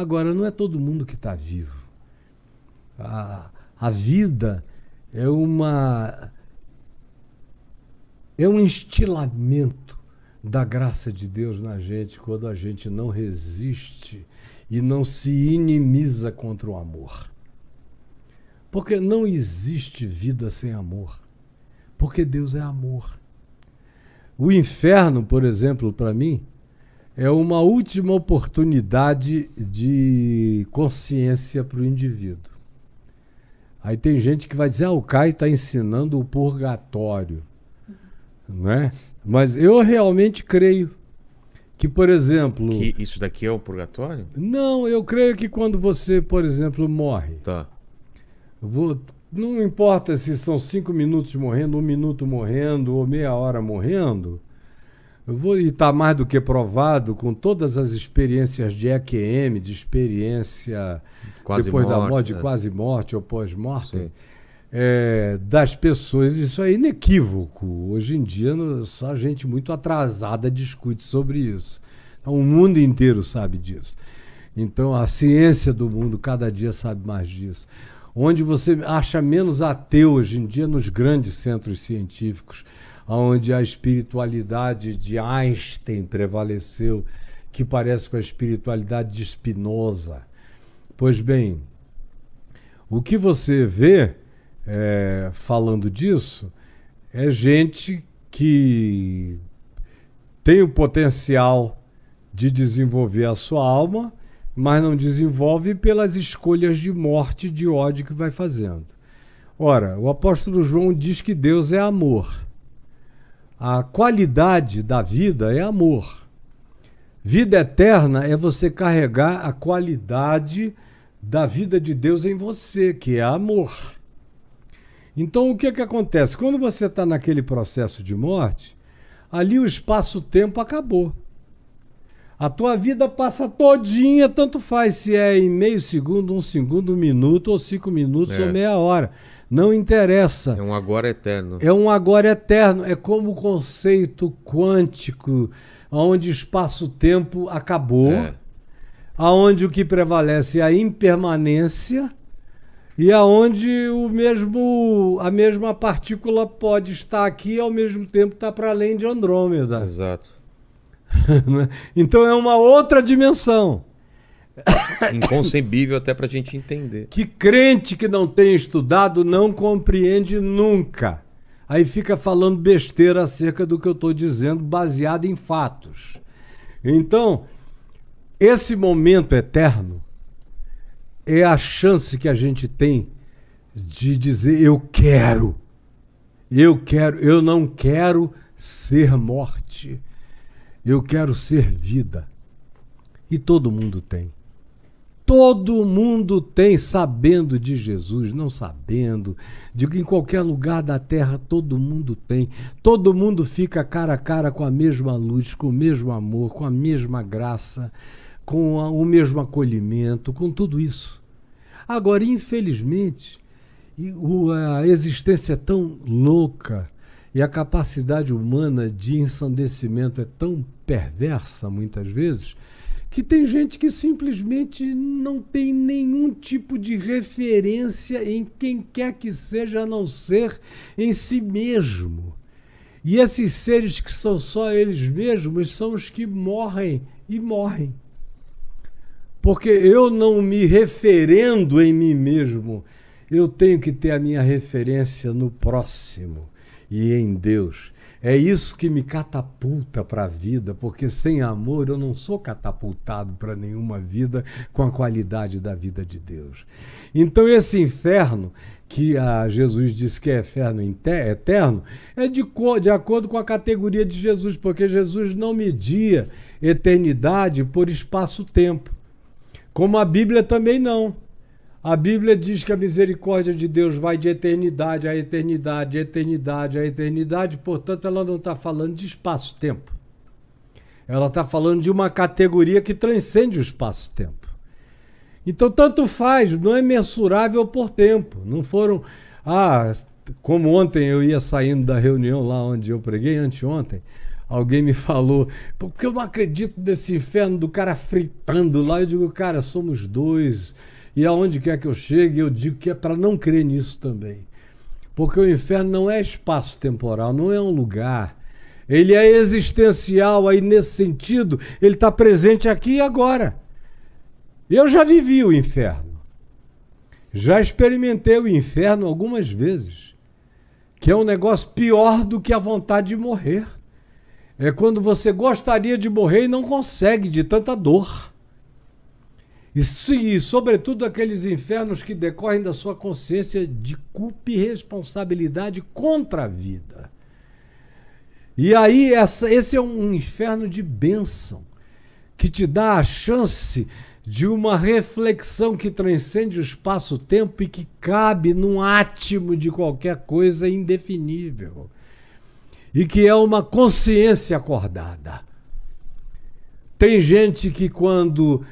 Agora, não é todo mundo que está vivo. A, a vida é uma. É um estilamento da graça de Deus na gente quando a gente não resiste e não se inimiza contra o amor. Porque não existe vida sem amor. Porque Deus é amor. O inferno, por exemplo, para mim, é uma última oportunidade de consciência para o indivíduo. Aí tem gente que vai dizer, ah, o Caio está ensinando o purgatório. Uhum. Né? Mas eu realmente creio que, por exemplo. Que isso daqui é o purgatório? Não, eu creio que quando você, por exemplo, morre. Tá. Vou, não importa se são cinco minutos morrendo, um minuto morrendo ou meia hora morrendo. Eu vou tá mais do que provado com todas as experiências de EQM, de experiência quase depois morte, da morte, né? quase morte ou pós-morte, é, das pessoas. Isso é inequívoco. Hoje em dia, só gente muito atrasada discute sobre isso. Então, o mundo inteiro sabe disso. Então, a ciência do mundo cada dia sabe mais disso. Onde você acha menos ateu hoje em dia nos grandes centros científicos onde a espiritualidade de Einstein prevaleceu, que parece com a espiritualidade de Spinoza. Pois bem, o que você vê é, falando disso é gente que tem o potencial de desenvolver a sua alma, mas não desenvolve pelas escolhas de morte e de ódio que vai fazendo. Ora, o apóstolo João diz que Deus é amor. A qualidade da vida é amor. Vida eterna é você carregar a qualidade da vida de Deus em você, que é amor. Então, o que, é que acontece? Quando você está naquele processo de morte, ali o espaço-tempo acabou. A tua vida passa todinha, tanto faz se é em meio segundo, um segundo, um minuto, ou cinco minutos, é. ou meia hora. Não interessa. É um agora eterno. É um agora eterno. É como o conceito quântico, onde espaço-tempo acabou, é. aonde o que prevalece é a impermanência e aonde o mesmo a mesma partícula pode estar aqui e ao mesmo tempo está para além de Andrômeda. Exato. então é uma outra dimensão. inconcebível até para a gente entender. Que crente que não tem estudado não compreende nunca. Aí fica falando besteira acerca do que eu estou dizendo, baseado em fatos. Então, esse momento eterno é a chance que a gente tem de dizer: eu quero, eu quero, eu não quero ser morte, eu quero ser vida. E todo mundo tem. Todo mundo tem, sabendo de Jesus, não sabendo, digo em qualquer lugar da terra, todo mundo tem. Todo mundo fica cara a cara com a mesma luz, com o mesmo amor, com a mesma graça, com a, o mesmo acolhimento, com tudo isso. Agora, infelizmente, a existência é tão louca e a capacidade humana de ensandecimento é tão perversa, muitas vezes, que tem gente que simplesmente não tem nenhum tipo de referência em quem quer que seja a não ser em si mesmo. E esses seres que são só eles mesmos são os que morrem e morrem. Porque eu não me referendo em mim mesmo, eu tenho que ter a minha referência no próximo e em Deus. É isso que me catapulta para a vida, porque sem amor eu não sou catapultado para nenhuma vida com a qualidade da vida de Deus. Então, esse inferno que ah, Jesus diz que é eterno, eterno é de, de acordo com a categoria de Jesus, porque Jesus não media eternidade por espaço-tempo, como a Bíblia também não. A Bíblia diz que a misericórdia de Deus vai de eternidade a eternidade, eternidade a eternidade, portanto, ela não está falando de espaço-tempo. Ela está falando de uma categoria que transcende o espaço-tempo. Então, tanto faz, não é mensurável por tempo. Não foram. Ah, como ontem eu ia saindo da reunião lá onde eu preguei, anteontem, alguém me falou, porque eu não acredito nesse inferno do cara fritando lá. Eu digo, cara, somos dois e aonde quer que eu chegue, eu digo que é para não crer nisso também. Porque o inferno não é espaço temporal, não é um lugar. Ele é existencial, aí nesse sentido, ele está presente aqui e agora. Eu já vivi o inferno. Já experimentei o inferno algumas vezes. Que é um negócio pior do que a vontade de morrer. É quando você gostaria de morrer e não consegue, de tanta dor. E, e, sobretudo, aqueles infernos que decorrem da sua consciência de culpa e responsabilidade contra a vida. E aí, essa, esse é um inferno de bênção, que te dá a chance de uma reflexão que transcende o espaço-tempo e que cabe num átimo de qualquer coisa indefinível. E que é uma consciência acordada. Tem gente que, quando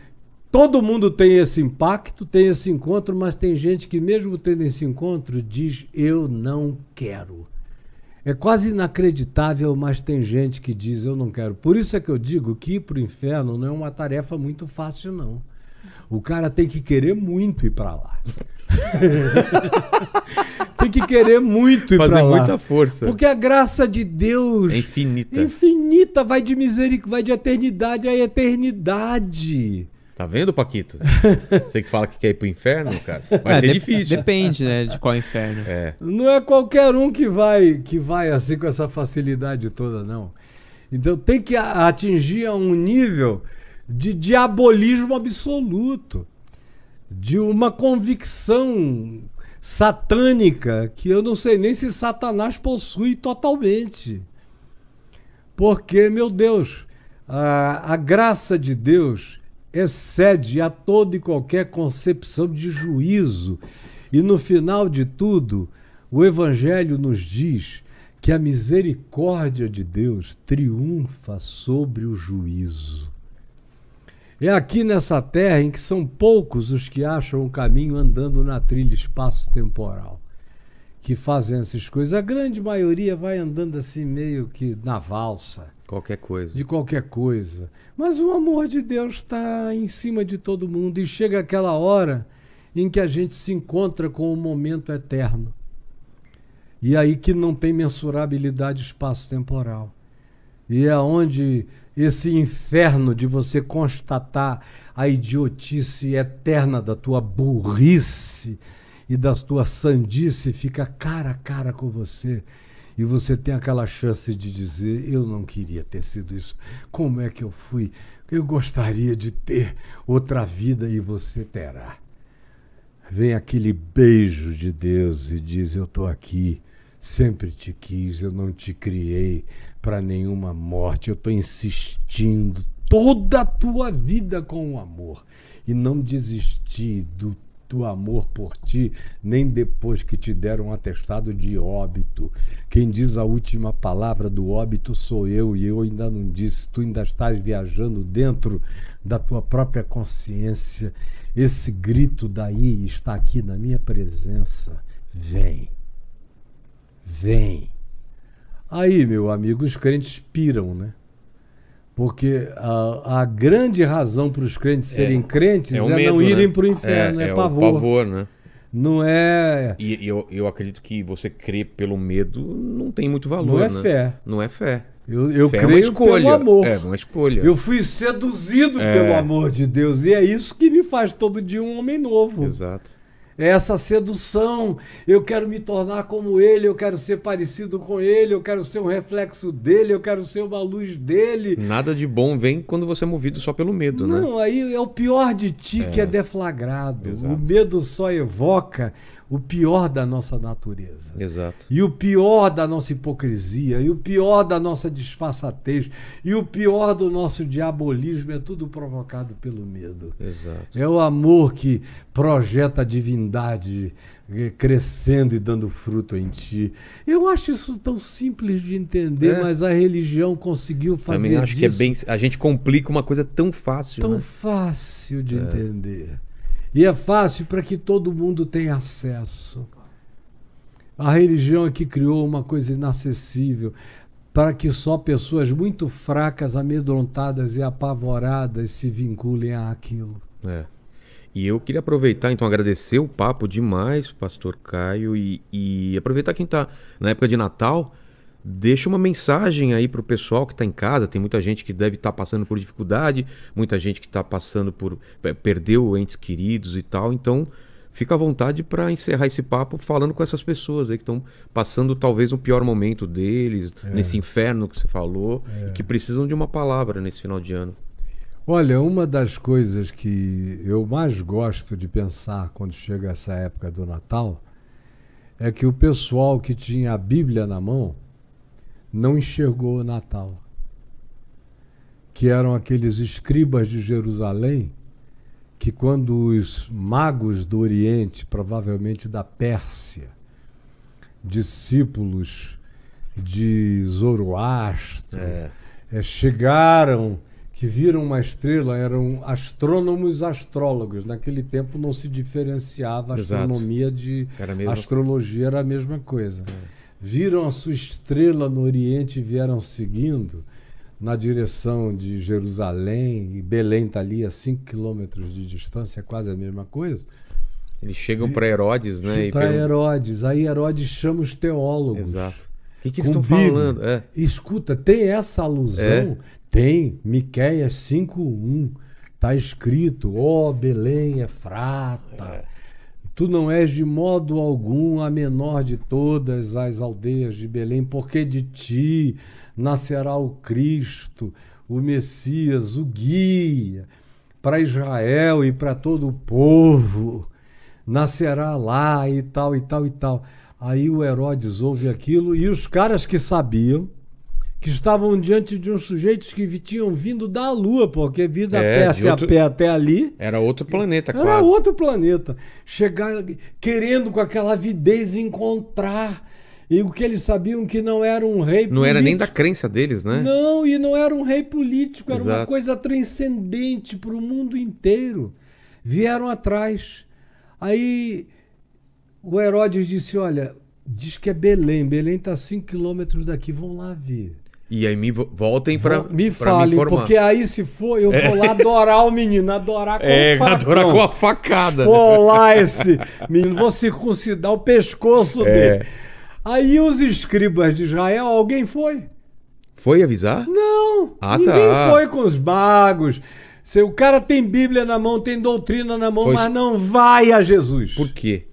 Todo mundo tem esse impacto, tem esse encontro, mas tem gente que, mesmo tendo esse encontro, diz: Eu não quero. É quase inacreditável, mas tem gente que diz: Eu não quero. Por isso é que eu digo que ir para o inferno não é uma tarefa muito fácil, não. O cara tem que querer muito ir para lá. tem que querer muito ir para lá. Fazer muita força. Porque a graça de Deus é infinita. Infinita vai de misericórdia, vai de eternidade a eternidade. Tá vendo, Paquito? Você que fala que quer ir pro inferno, cara. Vai é, ser difícil. Depende, né, de qual inferno. É. Não é qualquer um que vai, que vai assim com essa facilidade toda, não. Então tem que atingir um nível de diabolismo absoluto, de uma convicção satânica que eu não sei nem se Satanás possui totalmente. Porque, meu Deus, a, a graça de Deus excede a toda e qualquer concepção de juízo. E no final de tudo, o Evangelho nos diz que a misericórdia de Deus triunfa sobre o juízo. É aqui nessa terra em que são poucos os que acham o caminho andando na trilha espaço-temporal, que fazem essas coisas. A grande maioria vai andando assim meio que na valsa Qualquer coisa. De qualquer coisa. Mas o amor de Deus está em cima de todo mundo e chega aquela hora em que a gente se encontra com o momento eterno. E aí que não tem mensurabilidade espaço-temporal. E é onde esse inferno de você constatar a idiotice eterna da tua burrice e da tua sandice fica cara a cara com você e você tem aquela chance de dizer: eu não queria ter sido isso, como é que eu fui? Eu gostaria de ter outra vida e você terá. Vem aquele beijo de Deus e diz: Eu estou aqui, sempre te quis, eu não te criei para nenhuma morte, eu estou insistindo toda a tua vida com o amor e não desistir do do amor por ti, nem depois que te deram um atestado de óbito. Quem diz a última palavra do óbito sou eu, e eu ainda não disse. Tu ainda estás viajando dentro da tua própria consciência. Esse grito daí está aqui na minha presença. Vem. Vem. Aí, meu amigo, os crentes piram, né? Porque a, a grande razão para os crentes é. serem crentes é, é medo, não irem né? para o inferno, é, é, é pavor. pavor né? Não é. E, eu, eu acredito que você crer pelo medo não tem muito valor. Não é né? fé. Não é fé. Eu, eu fé creio é uma escolha. pelo amor. É uma escolha. Eu fui seduzido é. pelo amor de Deus. E é isso que me faz todo dia um homem novo. Exato essa sedução. Eu quero me tornar como ele, eu quero ser parecido com ele, eu quero ser um reflexo dele, eu quero ser uma luz dele. Nada de bom vem quando você é movido só pelo medo, Não, né? Não, aí é o pior de ti é. que é, é. deflagrado. Exato. O medo só evoca o pior da nossa natureza. Exato. E o pior da nossa hipocrisia, e o pior da nossa disfarçatez, e o pior do nosso diabolismo é tudo provocado pelo medo. Exato. É o amor que projeta a divindade eh, crescendo e dando fruto em ti. Eu acho isso tão simples de entender, é. mas a religião conseguiu fazer Também acho disso. que é bem, a gente complica uma coisa tão fácil, Tão né? fácil de é. entender. E é fácil para que todo mundo tenha acesso. A religião é que criou uma coisa inacessível para que só pessoas muito fracas, amedrontadas e apavoradas se vinculem àquilo. É. E eu queria aproveitar, então, agradecer o papo demais, Pastor Caio, e, e aproveitar quem está na época de Natal deixa uma mensagem aí para o pessoal que está em casa. Tem muita gente que deve estar tá passando por dificuldade, muita gente que está passando por. perdeu entes queridos e tal. Então, fica à vontade para encerrar esse papo falando com essas pessoas aí que estão passando talvez o um pior momento deles, é. nesse inferno que você falou, é. e que precisam de uma palavra nesse final de ano. Olha, uma das coisas que eu mais gosto de pensar quando chega essa época do Natal é que o pessoal que tinha a Bíblia na mão não enxergou o Natal, que eram aqueles escribas de Jerusalém que quando os magos do Oriente, provavelmente da Pérsia, discípulos de Zoroastro, é. É, chegaram, que viram uma estrela, eram astrônomos astrólogos. Naquele tempo não se diferenciava a astronomia de era astrologia, era a mesma coisa. É viram a sua estrela no Oriente e vieram seguindo na direção de Jerusalém, e Belém está ali a 5 quilômetros de distância, é quase a mesma coisa. Eles chegam para Herodes, né? Para pelo... Herodes. Aí Herodes chama os teólogos. Exato. O que, que eles estão falando? É. Escuta, tem essa alusão? É. Tem. Miquéias 5.1. Está escrito, ó oh, Belém, é É Tu não és de modo algum a menor de todas as aldeias de Belém, porque de ti nascerá o Cristo, o Messias, o guia para Israel e para todo o povo. Nascerá lá e tal e tal e tal. Aí o Herodes ouve aquilo e os caras que sabiam que estavam diante de uns sujeitos que tinham vindo da Lua, porque vida é, a é, pé, assim, outro... pé até ali. Era outro planeta, era quase. Era outro planeta. Chegar, querendo com aquela avidez encontrar. E o que eles sabiam que não era um rei não político. Não era nem da crença deles, né? Não, e não era um rei político, era Exato. uma coisa transcendente para o mundo inteiro. Vieram atrás. Aí o Herodes disse: Olha, diz que é Belém, Belém está a 5 quilômetros daqui, vão lá ver. E aí me voltem para me falem porque aí se for, eu vou lá é. adorar o menino, adorar com é, um adorar com a facada. Né? Vou lá esse menino, vou circuncidar o pescoço é. dele. Aí os escribas de Israel, alguém foi? Foi avisar? Não. Ah, ninguém tá. foi com os magos. O cara tem Bíblia na mão, tem doutrina na mão, mas não vai a Jesus. Por quê?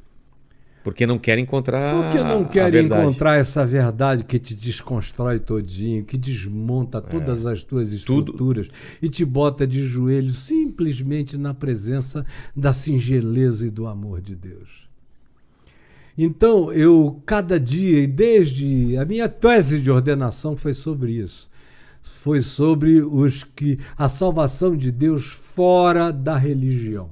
Porque não quer encontrar Porque não quer encontrar essa verdade que te desconstrói todinho, que desmonta é. todas é. as tuas estruturas Tudo. e te bota de joelho simplesmente na presença da singeleza e do amor de Deus. Então, eu cada dia e desde a minha tese de ordenação foi sobre isso. Foi sobre os que a salvação de Deus fora da religião.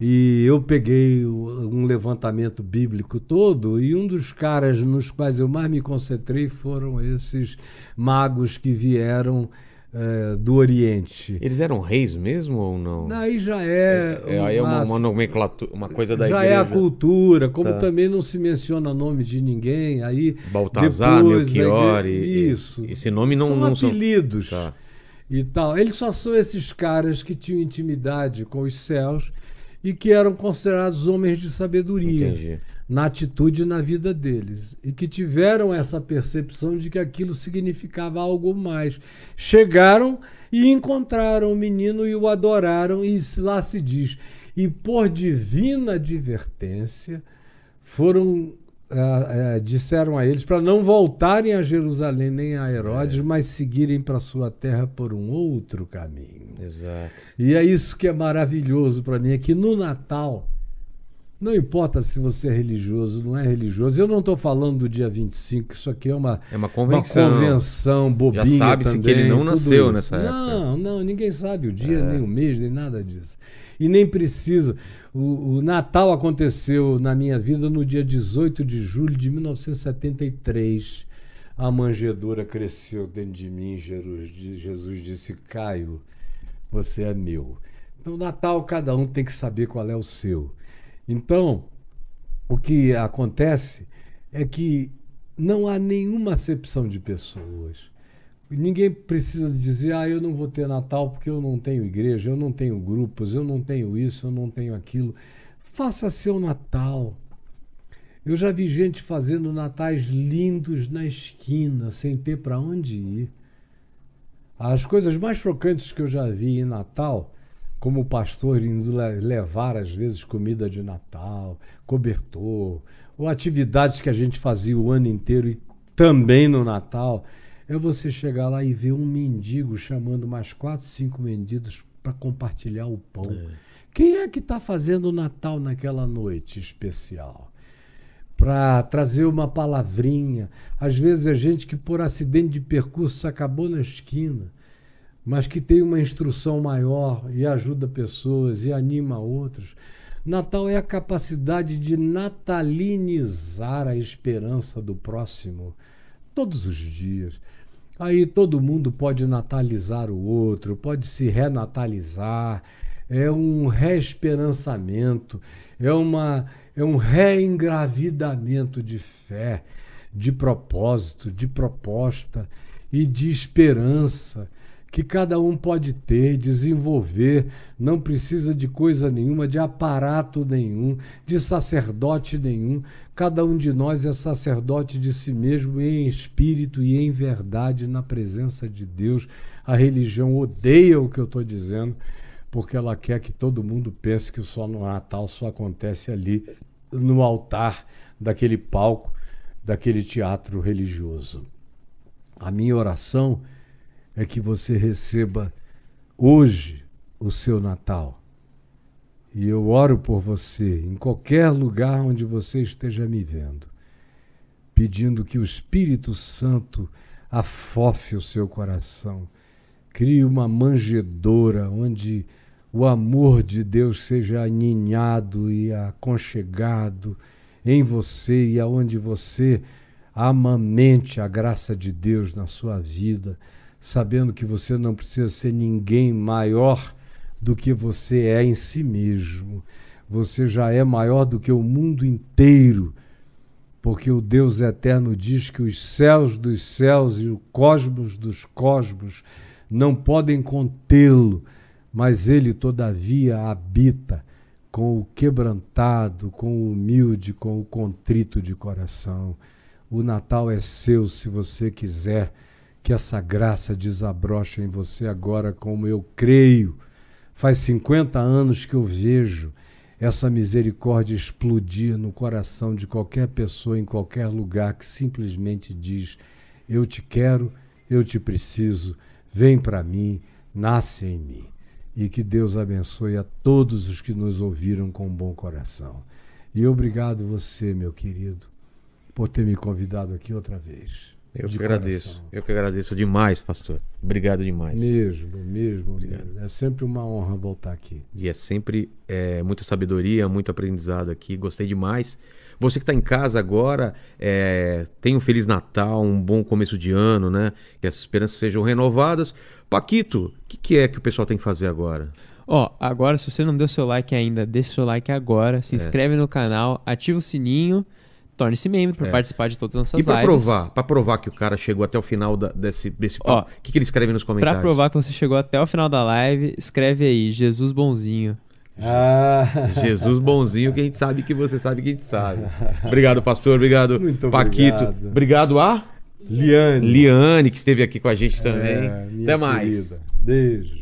E eu peguei um levantamento bíblico todo, e um dos caras nos quais eu mais me concentrei foram esses magos que vieram é, do Oriente. Eles eram reis mesmo ou não? Aí já é. é, é aí é uma, nomenclatura, uma coisa da já igreja. Já é a cultura, como tá. também não se menciona nome de ninguém. aí Baltazar, Melchior. Igreja, isso. Esse nome não. São São apelidos. Tá. E tal. Eles só são esses caras que tinham intimidade com os céus e que eram considerados homens de sabedoria Entendi. na atitude e na vida deles. E que tiveram essa percepção de que aquilo significava algo mais. Chegaram e encontraram o menino e o adoraram, e lá se diz. E por divina advertência, foram uh, disseram a eles para não voltarem a Jerusalém nem a Herodes, é. mas seguirem para sua terra por um outro caminho. Exato. E é isso que é maravilhoso para mim, é que no Natal não importa se você é religioso, não é religioso. Eu não estou falando do dia 25, isso aqui é uma, é uma, convenção. uma convenção bobinha. Já sabe-se que ele não nasceu isso. nessa época. Não, não, ninguém sabe o dia, é. nem o mês, nem nada disso. E nem precisa. O, o, Natal aconteceu na minha vida no dia 18 de julho de 1973. A manjedoura cresceu dentro de mim. Jesus disse: Caio, você é meu. Então, Natal, cada um tem que saber qual é o seu. Então, o que acontece é que não há nenhuma acepção de pessoas. Ninguém precisa dizer, ah, eu não vou ter Natal porque eu não tenho igreja, eu não tenho grupos, eu não tenho isso, eu não tenho aquilo. Faça seu Natal. Eu já vi gente fazendo natais lindos na esquina, sem ter para onde ir. As coisas mais chocantes que eu já vi em Natal como o pastor indo levar às vezes comida de Natal, cobertor, ou atividades que a gente fazia o ano inteiro e também no Natal, é você chegar lá e ver um mendigo chamando mais quatro, cinco mendigos para compartilhar o pão. É. Quem é que está fazendo o Natal naquela noite especial? Para trazer uma palavrinha. Às vezes é gente que por acidente de percurso acabou na esquina mas que tem uma instrução maior e ajuda pessoas e anima outros. Natal é a capacidade de natalinizar a esperança do próximo todos os dias. Aí todo mundo pode natalizar o outro, pode se renatalizar. É um reesperançamento, é, uma, é um reengravidamento de fé, de propósito, de proposta e de esperança que cada um pode ter, desenvolver, não precisa de coisa nenhuma, de aparato nenhum, de sacerdote nenhum. Cada um de nós é sacerdote de si mesmo em espírito e em verdade na presença de Deus. A religião odeia o que eu estou dizendo, porque ela quer que todo mundo pense que só no Natal só acontece ali no altar daquele palco, daquele teatro religioso. A minha oração é que você receba hoje o seu Natal. E eu oro por você em qualquer lugar onde você esteja me vendo, pedindo que o Espírito Santo afofe o seu coração, crie uma manjedoura onde o amor de Deus seja aninhado e aconchegado em você e aonde você amamente a graça de Deus na sua vida sabendo que você não precisa ser ninguém maior do que você é em si mesmo. Você já é maior do que o mundo inteiro, porque o Deus eterno diz que os céus dos céus e o cosmos dos cosmos não podem contê-lo, mas ele todavia habita com o quebrantado, com o humilde, com o contrito de coração. O Natal é seu se você quiser que essa graça desabroche em você agora, como eu creio. Faz 50 anos que eu vejo essa misericórdia explodir no coração de qualquer pessoa, em qualquer lugar, que simplesmente diz: Eu te quero, eu te preciso, vem para mim, nasce em mim. E que Deus abençoe a todos os que nos ouviram com um bom coração. E obrigado você, meu querido, por ter me convidado aqui outra vez. Eu que agradeço. Coração. Eu que agradeço demais, pastor. Obrigado demais. Mesmo, mesmo, Obrigado. É sempre uma honra voltar aqui. E é sempre é, muita sabedoria, muito aprendizado aqui. Gostei demais. Você que está em casa agora, é, tenha um Feliz Natal, um bom começo de ano, né? Que as esperanças sejam renovadas. Paquito, o que, que é que o pessoal tem que fazer agora? Ó, oh, agora se você não deu seu like ainda, deixa seu like agora, se é. inscreve no canal, ativa o sininho torne-se membro para é. participar de todas as nossas e pra lives. provar, para provar que o cara chegou até o final da, desse desse o que, que ele escreve nos comentários? Para provar que você chegou até o final da live, escreve aí Jesus bonzinho. Ah. Jesus bonzinho, que a gente sabe que você sabe que a gente sabe. Obrigado, pastor. Obrigado, Muito Paquito. Obrigado. obrigado a Liane. Liane, que esteve aqui com a gente também. É, Até mais. Querida. Beijo.